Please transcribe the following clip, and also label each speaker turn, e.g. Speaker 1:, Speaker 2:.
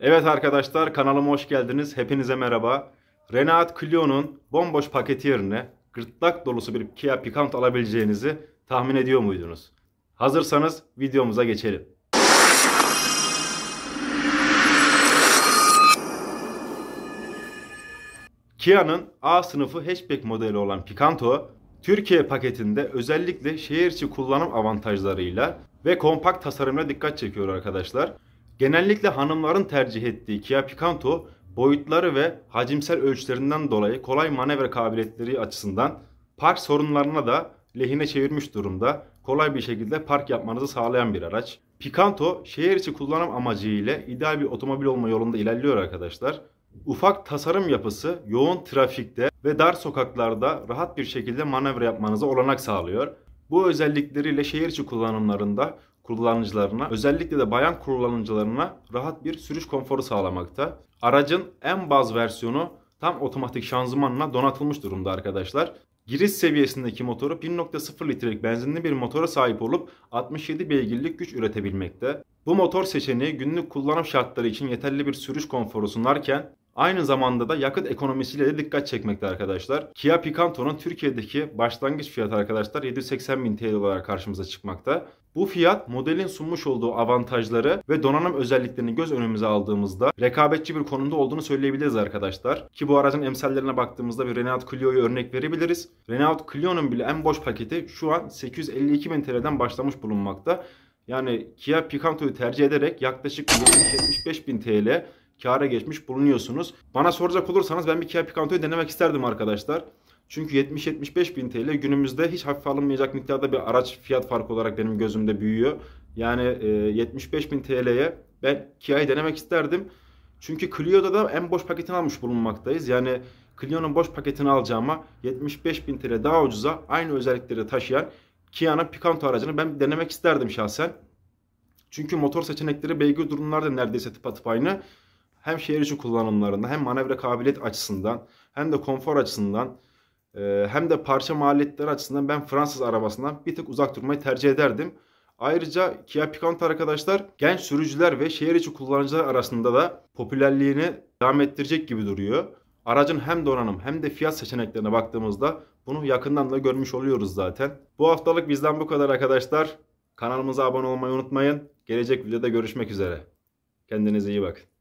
Speaker 1: Evet arkadaşlar kanalıma hoş geldiniz. Hepinize merhaba. Renault Clio'nun bomboş paketi yerine gırtlak dolusu bir Kia Picanto alabileceğinizi tahmin ediyor muydunuz? Hazırsanız videomuza geçelim. Kia'nın A sınıfı hatchback modeli olan Picanto, Türkiye paketinde özellikle şehir içi kullanım avantajlarıyla ve kompakt tasarımına dikkat çekiyor arkadaşlar. Genellikle hanımların tercih ettiği Kia Picanto boyutları ve hacimsel ölçülerinden dolayı kolay manevra kabiliyetleri açısından park sorunlarına da lehine çevirmiş durumda kolay bir şekilde park yapmanızı sağlayan bir araç. Picanto şehir içi kullanım amacı ile ideal bir otomobil olma yolunda ilerliyor arkadaşlar. Ufak tasarım yapısı yoğun trafikte ve dar sokaklarda rahat bir şekilde manevra yapmanızı olanak sağlıyor. Bu özellikleriyle şehir içi kullanımlarında kullanıcılarına özellikle de bayan kullanıcılarına rahat bir sürüş konforu sağlamakta. Aracın en baz versiyonu tam otomatik şanzımanla donatılmış durumda arkadaşlar. Giriş seviyesindeki motoru 1.0 litrelik benzinli bir motora sahip olup 67 beygirlik güç üretebilmekte. Bu motor seçeneği günlük kullanım şartları için yeterli bir sürüş konforu sunarken Aynı zamanda da yakıt ekonomisiyle de dikkat çekmekte arkadaşlar. Kia Picanto'nun Türkiye'deki başlangıç fiyatı arkadaşlar 780 bin TL olarak karşımıza çıkmakta. Bu fiyat modelin sunmuş olduğu avantajları ve donanım özelliklerini göz önümüze aldığımızda rekabetçi bir konumda olduğunu söyleyebiliriz arkadaşlar. Ki bu aracın emsallerine baktığımızda bir Renault Clio'yu örnek verebiliriz. Renault Clio'nun bile en boş paketi şu an 852 bin TL'den başlamış bulunmakta. Yani Kia Picanto'yu tercih ederek yaklaşık 75 bin TL kâra geçmiş bulunuyorsunuz. Bana soracak olursanız ben bir Kia Picanto'yu denemek isterdim arkadaşlar. Çünkü 70-75 bin TL günümüzde hiç hafife alınmayacak miktarda bir araç fiyat farkı olarak benim gözümde büyüyor. Yani 75 e, bin TL'ye ben Kia'yı denemek isterdim. Çünkü Clio'da da en boş paketini almış bulunmaktayız. Yani Clio'nun boş paketini alacağıma 75 bin TL daha ucuza aynı özellikleri taşıyan Kia'nın Picanto aracını ben denemek isterdim şahsen. Çünkü motor seçenekleri beygir durumlarda neredeyse tıpatıp aynı hem şehir içi kullanımlarında hem manevra kabiliyet açısından hem de konfor açısından e, hem de parça maliyetleri açısından ben Fransız arabasından bir tık uzak durmayı tercih ederdim. Ayrıca Kia Picanto arkadaşlar genç sürücüler ve şehir içi kullanıcılar arasında da popülerliğini devam ettirecek gibi duruyor. Aracın hem donanım hem de fiyat seçeneklerine baktığımızda bunu yakından da görmüş oluyoruz zaten. Bu haftalık bizden bu kadar arkadaşlar. Kanalımıza abone olmayı unutmayın. Gelecek videoda görüşmek üzere. Kendinize iyi bakın.